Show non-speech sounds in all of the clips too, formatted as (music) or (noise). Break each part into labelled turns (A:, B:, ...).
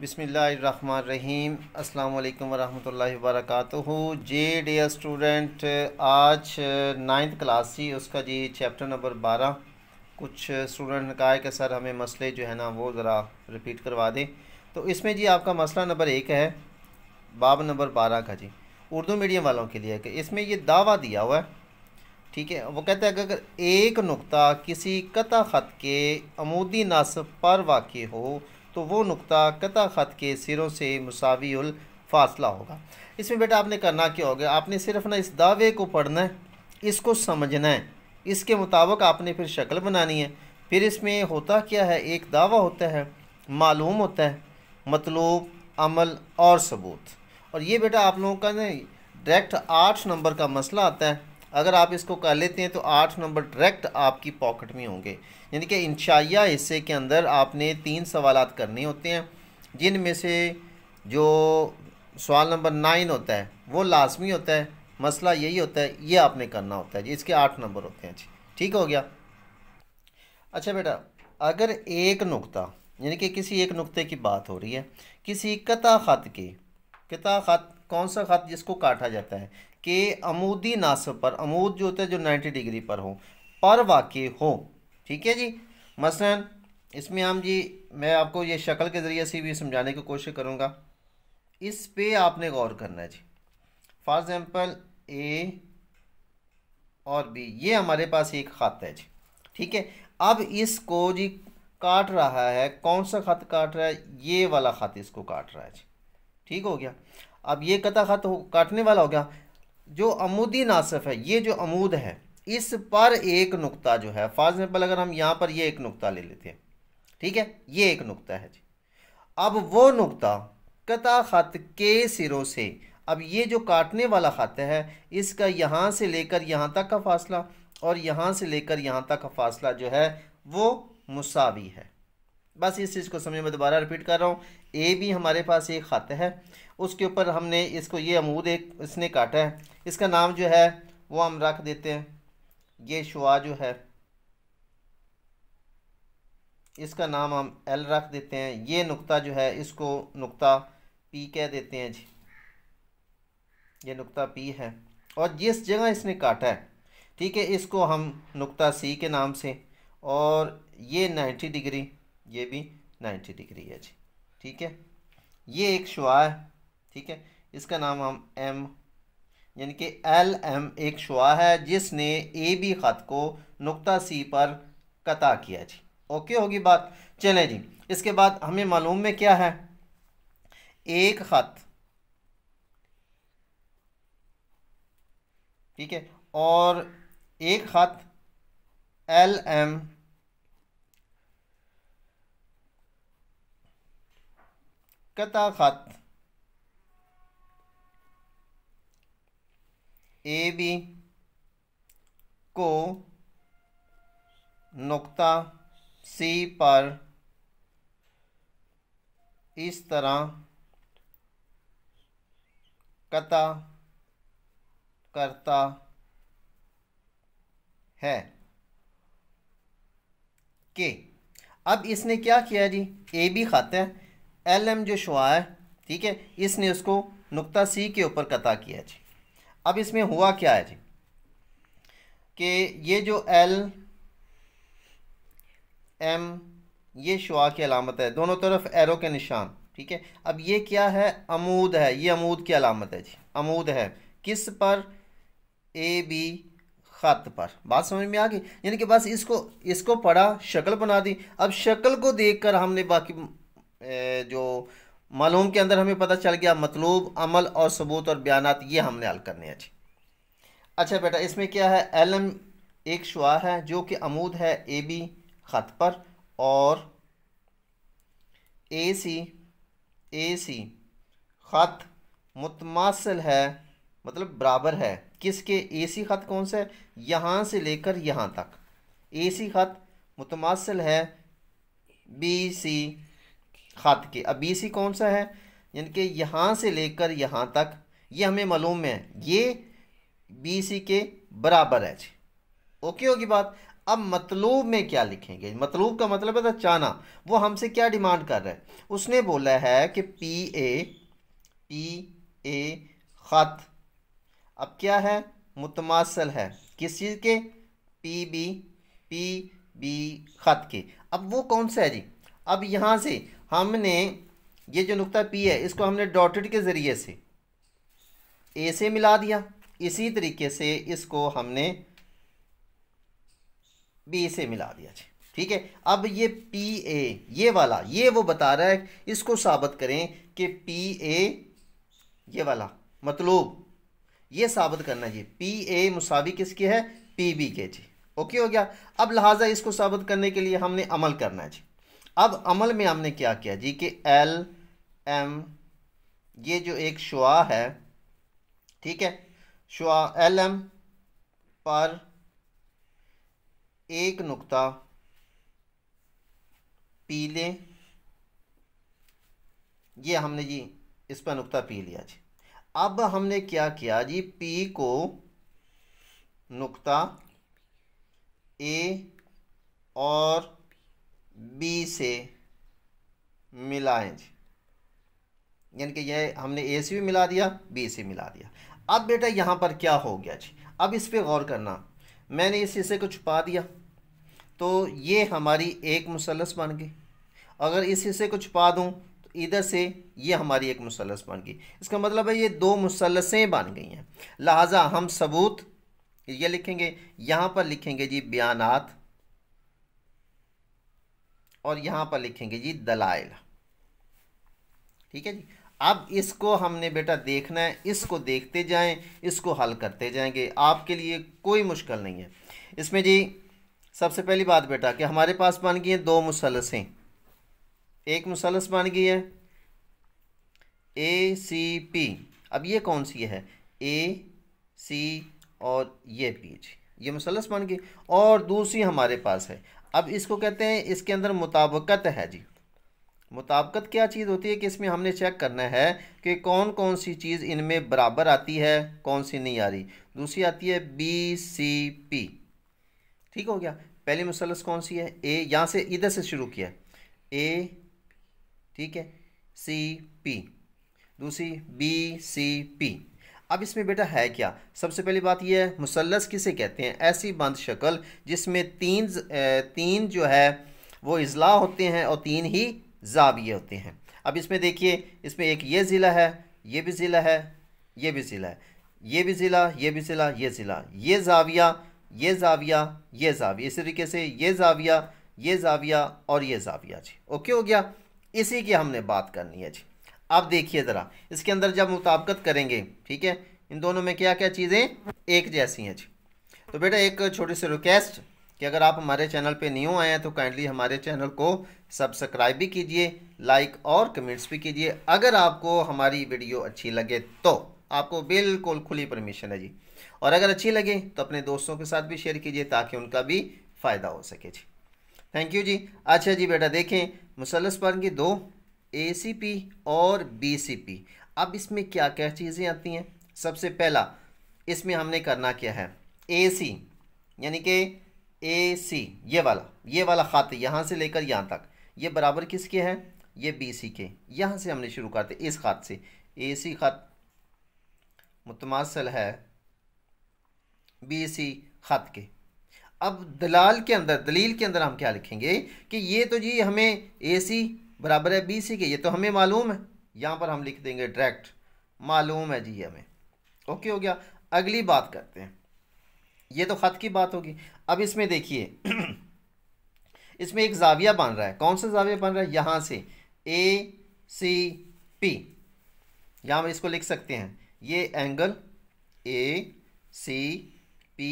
A: बिसमीम अल्लाम वरहमल वर्क जे डियर स्टूडेंट आज नाइन्थ क्लास थी उसका जी चैप्टर नंबर बारह कुछ स्टूडेंट ने कहा है कि सर हमें मसले जो है ना वो ज़रा रिपीट करवा दें तो इसमें जी आपका मसला नंबर एक है बाब नंबर बारह का जी उर्दू मीडियम वालों के लिए कि इसमें ये दावा दिया हुआ है ठीक है वो कहते हैं अगर एक नुकता किसी कता ख़त के अमूदी नस्ब पर वाक़ हो तो वो नुकता कता ख़त के सिरों से मसावी फ़ासला होगा इसमें बेटा आपने करना क्या होगा आपने सिर्फ ना इस दावे को पढ़ना है इसको समझना है इसके मुताबिक आपने फिर शक्ल बनानी है फिर इसमें होता क्या है एक दावा होता है मालूम होता है मतलूब अमल और सबूत और ये बेटा आप लोगों का ना डायरेक्ट आठ नंबर का मसला आता है अगर आप इसको कर लेते हैं तो आठ नंबर डायरेक्ट आपकी पॉकेट में होंगे यानी कि इंशाइया हिस्से के अंदर आपने तीन सवाल करने होते हैं जिनमें से जो सवाल नंबर नाइन होता है वो लाजमी होता है मसला यही होता है ये आपने करना होता है जी इसके आठ नंबर होते हैं जी ठीक हो गया अच्छा बेटा अगर एक नुक्ता यानी कि किसी एक नुक्ते की बात हो रही है किसी कता ख़त के कता ख़त कौन सा खत जिसको काटा जाता है कि अमूदी नासब पर अमूद जो होता है जो नाइन्टी डिग्री पर हो पर वाक़ हो ठीक है जी मसलन इसमें हम जी मैं आपको ये शक्ल के ज़रिए से भी समझाने की कोशिश करूँगा इस पे आपने गौर करना है जी फॉर एग्ज़ाम्पल ए और बी ये हमारे पास एक ख़त है जी ठीक है अब इसको जी काट रहा है कौन सा खत काट रहा है ये वाला खत इसको काट रहा है जी ठीक हो गया अब ये कता खत हो काटने वाला हो गया जो अमूदी नासफ है ये जो अमूद है इस पर एक नुकता जो है फाज में अगर हम यहाँ पर ये एक नुकता ले लेते हैं ठीक है ये एक नुकता है जी अब वो नुकता कता खत के सिरों से अब ये जो काटने वाला खत है इसका यहाँ से लेकर यहाँ तक का फासला और यहाँ से लेकर यहाँ तक का फासला जो है वो मुसावी है बस इस चीज़ को समझ में दोबारा रिपीट कर रहा हूँ ए भी हमारे पास एक ख़त है उसके ऊपर हमने इसको ये अमूद एक इसने काटा है इसका नाम जो है वो हम रख देते हैं ये शुआ जो है इसका नाम हम एल रख देते हैं ये नुक्ता जो है इसको नुक्ता पी कह देते हैं जी ये नुक्ता पी है और जिस जगह इसने काटा है ठीक है इसको हम नुक्ता सी के नाम से और ये नाइन्टी डिग्री ये भी 90 डिग्री है जी ठीक है ये एक शुआ है ठीक है इसका नाम हम एम यानी कि एल एम एक शुआ है जिसने ए बी ख़त को नुक्ता सी पर कता किया जी ओके होगी बात चलें जी इसके बाद हमें मालूम में क्या है एक ख़त ठीक है और एक ख़त एल एम कथा खत ए बी को नुक्ता सी पर इस तरह कथा करता है के अब इसने क्या किया जी ए बी खाते हैं एल एम जो शुआ है ठीक है इसने उसको नुक्ता सी के ऊपर कता किया जी अब इसमें हुआ क्या है जी कि ये जो एल एम ये शुआ की अलामत है दोनों तरफ एरो के निशान ठीक है अब ये क्या है अमूद है ये अमूद की अलामत है जी अमूद है किस पर ए बी ख़त पर बात समझ में आ गई यानी कि बस इसको इसको पढ़ा शक्ल बना दी अब शक्ल को देखकर हमने बाकी जो मालूम के अंदर हमें पता चल गया मतलूब अमल और सबूत और बयान ये हमने हल करने हैं जी अच्छा बेटा इसमें क्या है एलम एक शुआ है जो कि अमूद है ए बी ख़त पर और ए सी ए सी ख़त मुतमासिल है मतलब बराबर है किसके ए सी ख़त कौन सा है यहाँ से लेकर यहाँ तक ए सी ख़त मुतमासिल है बी सी ख़त के अब बी सी कौन सा है यानी कि यहाँ से लेकर यहाँ तक ये हमें मालूम है ये बी सी के बराबर है जी ओके होगी बात अब मतलूब में क्या लिखेंगे मतलूब का मतलब है तो चाना वो हमसे क्या डिमांड कर रहा है उसने बोला है कि पी ए पी ए ख़त अब क्या है मुतमासल है किस चीज़ के पी बी पी बी ख़त के अब वो कौन सा है जी अब यहाँ से हमने ये जो नुकता पी है इसको हमने डॉटेड के ज़रिए से ए से मिला दिया इसी तरीके से इसको हमने बी से मिला दिया जी ठीक है अब ये पी ए ये वाला ये वो बता रहा है इसको साबित करें कि पी ए ये वाला मतलब ये साबित करना ये पी ए मुसावी किसके है पी बी के जी ओके हो गया अब लिहाजा इसको साबित करने के लिए हमने अमल करना है जी अब अमल में हमने क्या किया जी कि एल एम ये जो एक शुआ है ठीक है शुआ एल एम पर एक नुक्ता पी लें ये हमने जी इस पर नुक्ता पी लिया जी अब हमने क्या किया जी पी को नुक्ता ए और बी से मिलाएं जी यानी कि यह हमने ए से भी मिला दिया बी से मिला दिया अब बेटा यहाँ पर क्या हो गया जी अब इस पर गौर करना मैंने इस हिस्से को छुपा दिया तो ये हमारी एक मुसलस बन गई अगर इस हिस्से को छुपा दूँ तो इधर से ये हमारी एक मुसलस बन गई इसका मतलब है ये दो मुसलसें बन गई हैं लिहाजा हम सबूत ये लिखेंगे यहाँ पर लिखेंगे जी बयानात और यहाँ पर लिखेंगे जी दलाइल ठीक है जी अब इसको हमने बेटा देखना है इसको देखते जाएं इसको हल करते जाएंगे आपके लिए कोई मुश्किल नहीं है इसमें जी सबसे पहली बात बेटा कि हमारे पास बन गई हैं दो मुसलसें एक मुसलस बन गई है ए सी पी अब ये कौन सी है ए सी और ये पी जी ये मुसलस बन गई और दूसरी हमारे पास है अब इसको कहते हैं इसके अंदर मुताबकत है जी मुताबकत क्या चीज़ होती है कि इसमें हमने चेक करना है कि कौन कौन सी चीज़ इनमें बराबर आती है कौन सी नहीं आ रही दूसरी आती है बी सी पी ठीक हो गया पहली मुसलस कौन सी है ए यहाँ से इधर से शुरू किया ए ठीक है सी पी दूसरी बी सी पी अब इसमें बेटा है क्या सबसे पहली बात यह है मुसलस किसे कहते हैं ऐसी बंद शक्ल जिसमें तीन तीन जो है वो अजला होते हैं और तीन ही जाविये होते हैं अब इसमें देखिए इसमें एक ये ज़िला है ये भी ज़िला है ये भी ज़िला है ये भी ज़िला ये भी ज़िला ये ज़िला ये जाविया ये जाविया ये जाविया इसी तरीके से ये जाविया ये जाविया और ये जाविया जी ओके हो गया इसी की हमने बात करनी है जी अब देखिए ज़रा इसके अंदर जब मुताबकत करेंगे ठीक है इन दोनों में क्या क्या चीज़ें एक जैसी हैं जी तो बेटा एक छोटी सी रिक्वेस्ट कि अगर आप हमारे चैनल पे न्यू आए हैं तो काइंडली हमारे चैनल को सब्सक्राइब भी कीजिए लाइक और कमेंट्स भी कीजिए अगर आपको हमारी वीडियो अच्छी लगे तो आपको बिल्कुल खुली परमिशन है जी और अगर अच्छी लगे तो अपने दोस्तों के साथ भी शेयर कीजिए ताकि उनका भी फ़ायदा हो सके जी थैंक यू जी अच्छा जी बेटा देखें मुसलस पर की दो ए और बी अब इसमें क्या क्या चीज़ें आती हैं सबसे पहला इसमें हमने करना क्या है ए सी यानी कि ए सी ये वाला ये वाला ख़त यहाँ से लेकर यहाँ तक ये बराबर किसके हैं ये बी सी के यहाँ से हमने शुरू करते इस खात से ए सी ख़त मुतमासल है बी सी ख़त के अब दलाल के अंदर दलील के अंदर हम क्या लिखेंगे कि ये तो जी हमें ए सी बराबर है बी सी के ये तो हमें मालूम है यहाँ पर हम लिख देंगे डायरेक्ट मालूम है जी हमें ओके हो गया अगली बात करते हैं ये तो ख़त की बात होगी अब इसमें देखिए (clears throat) इसमें एक जाविया बन रहा है कौन सा जाविया बन रहा है यहाँ से ए सी पी यहाँ पर इसको लिख सकते हैं ये एंगल ए सी पी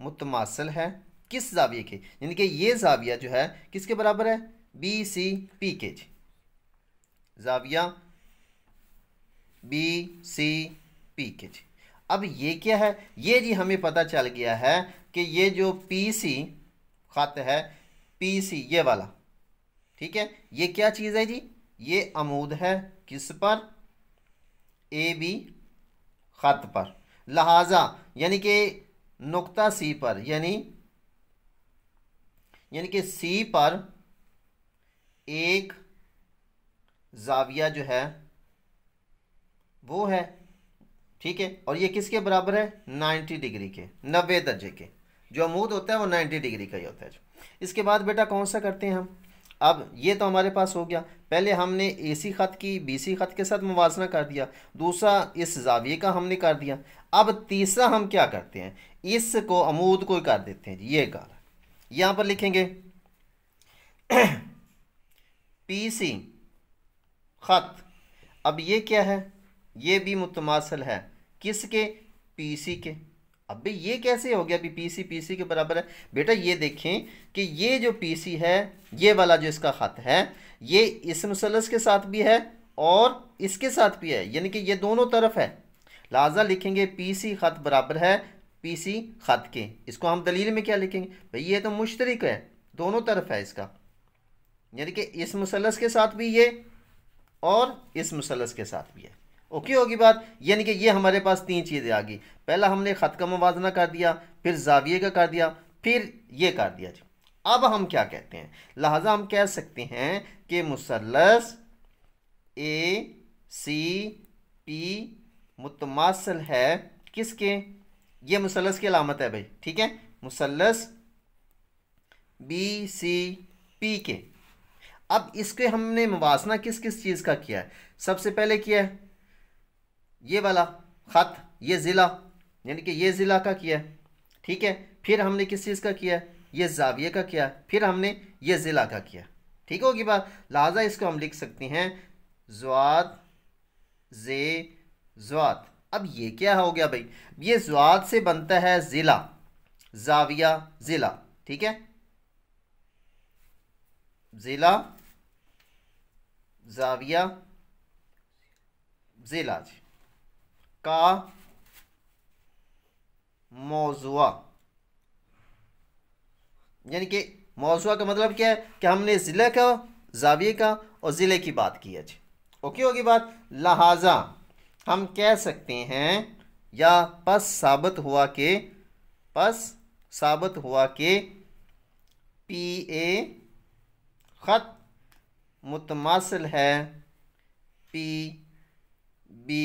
A: मुतमासल है किस जाविये के यानी कि ये जाविया जो है किसके बराबर है बी सी पी के जी जाविया बी सी पी के जी अब ये क्या है ये जी हमें पता चल गया है कि ये जो पी सी खत है पी सी ये वाला ठीक है ये क्या चीज़ है जी ये अमूद है किस पर ए बी खत पर लहाजा यानी कि नुकता सी पर यानी यानी कि सी पर एक जाविया जो है वो है ठीक है और ये किसके बराबर है 90 डिग्री के नब्बे दर्जे के जो अमूद होता है वो 90 डिग्री का ही होता है इसके बाद बेटा कौन सा करते हैं हम अब ये तो हमारे पास हो गया पहले हमने ए सी ख़त की बी सी ख़त के साथ मुवासना कर दिया दूसरा इस जाविये का हमने कर दिया अब तीसरा हम क्या करते हैं इसको अमूद को कर देते हैं ये गारा यहाँ पर लिखेंगे पी सी ख़त अब ये क्या है ये भी मुतमासल है किसके पी सी के अब भाई ये कैसे हो गया अभी पी सी पी सी के बराबर है बेटा ये देखें कि ये जो पी सी है ये वाला जो इसका ख़त है ये इस मुसलस के साथ भी है और इसके साथ भी है यानी कि ये दोनों तरफ है लिहाजा लिखेंगे पी सी ख़त बराबर है पी सी ख़त के इसको हम दलील में क्या लिखेंगे भाई ये तो मुश्तरक है दोनों तरफ है इसका यानी कि इस मुसलस के साथ भी ये और इस मुसलस के साथ भी है ओके होगी बात यानी कि ये हमारे पास तीन चीज़ें आ गई पहला हमने ख़त का मुवजना कर दिया फिर जाविये का कर दिया फिर ये कर दिया जी अब हम क्या कहते हैं लहजा हम कह सकते हैं कि मुसलस ए सी पी मुतमासल है किसके ये मुसलस की अलामत है भाई ठीक है मुसलस बी सी पी के अब इसके हमने मुवासना किस किस चीज़ का किया है सबसे पहले किया है ये वाला ख़त ये ज़िला यानी कि ये ज़िला का किया है ठीक है फिर हमने किस चीज़ का किया है ये जाविये का किया फिर हमने ये ज़िला का किया ठीक होगी बात लिहाजा इसको हम लिख सकते हैं जुआत जे जुआत अब ये क्या हो गया भाई ये जुआत से बनता है ज़िला जाविया ज़िला ठीक है ज़िला जाविया जी का मौजुआ यानी कि मौजुआ का मतलब क्या है कि हमने ज़िले का जाविये का और ज़िले की बात की है जी ओके होगी बात लहाजा हम कह सकते हैं या पस साबित हुआ के पस साबित हुआ के पी ए ख़त मुतमासिल है पी बी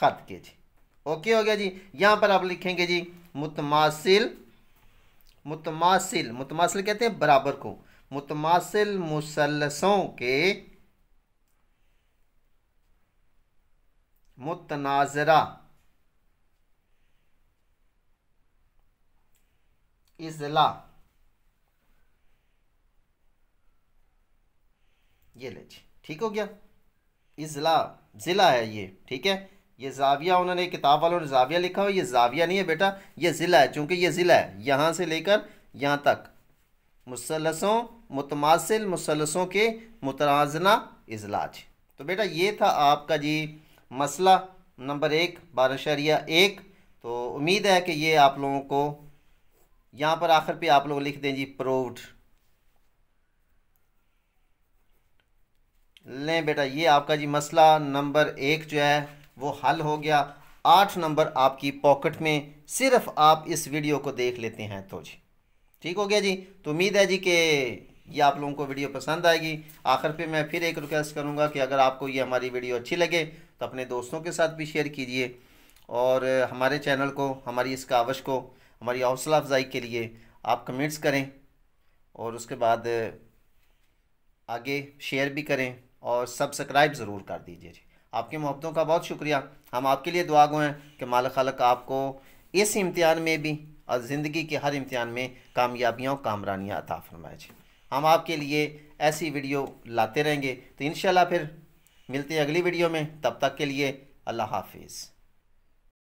A: ख़त के जी ओके हो गया जी यहाँ पर आप लिखेंगे जी मुतमासिल मुतमासिल मुतमासिल कहते हैं बराबर को मुतमासिल मुसलसों के मुतनाजरा इजला ये ले जी ठीक हो गया ये ज़िला ज़िला है ये ठीक है ये जाविया उन्होंने किताब वालों ने जाविया लिखा हो ये जाविया नहीं है बेटा ये ज़िला है चूँकि ये ज़िला है यहाँ से लेकर यहाँ तक मुसलसों मुतमासिल मुसलसों के मुतराजना अजलाज तो बेटा ये था आपका जी मसला नंबर एक बारशरिया शरिया एक तो उम्मीद है कि ये आप लोगों को यहाँ पर आखिर पे आप लोग लिख दें जी प्रूव्ड लें बेटा ये आपका जी मसला नंबर एक जो है वो हल हो गया आठ नंबर आपकी पॉकेट में सिर्फ आप इस वीडियो को देख लेते हैं तो जी ठीक हो गया जी तो उम्मीद है जी कि ये आप लोगों को वीडियो पसंद आएगी आखिर पे मैं फिर एक रिक्वेस्ट करूँगा कि अगर आपको ये हमारी वीडियो अच्छी लगे तो अपने दोस्तों के साथ भी शेयर कीजिए और हमारे चैनल को हमारी इस कावश को हमारी हौसला अफजाई के लिए आप कमेंट्स करें और उसके बाद आगे शेयर भी करें और सब्सक्राइब ज़रूर कर दीजिए जी आपकी मोहब्बतों का बहुत शुक्रिया हम आपके लिए दुआ गो हैं कि माल खालक आपको इस इम्तहान में भी और ज़िंदगी के हर इम्तहान में कामयाबियाँ और कामरानियाँ अता फरमाए जी हम आपके लिए ऐसी वीडियो लाते रहेंगे तो इन फिर मिलते हैं अगली वीडियो में तब तक के लिए अल्लाह हाफिज़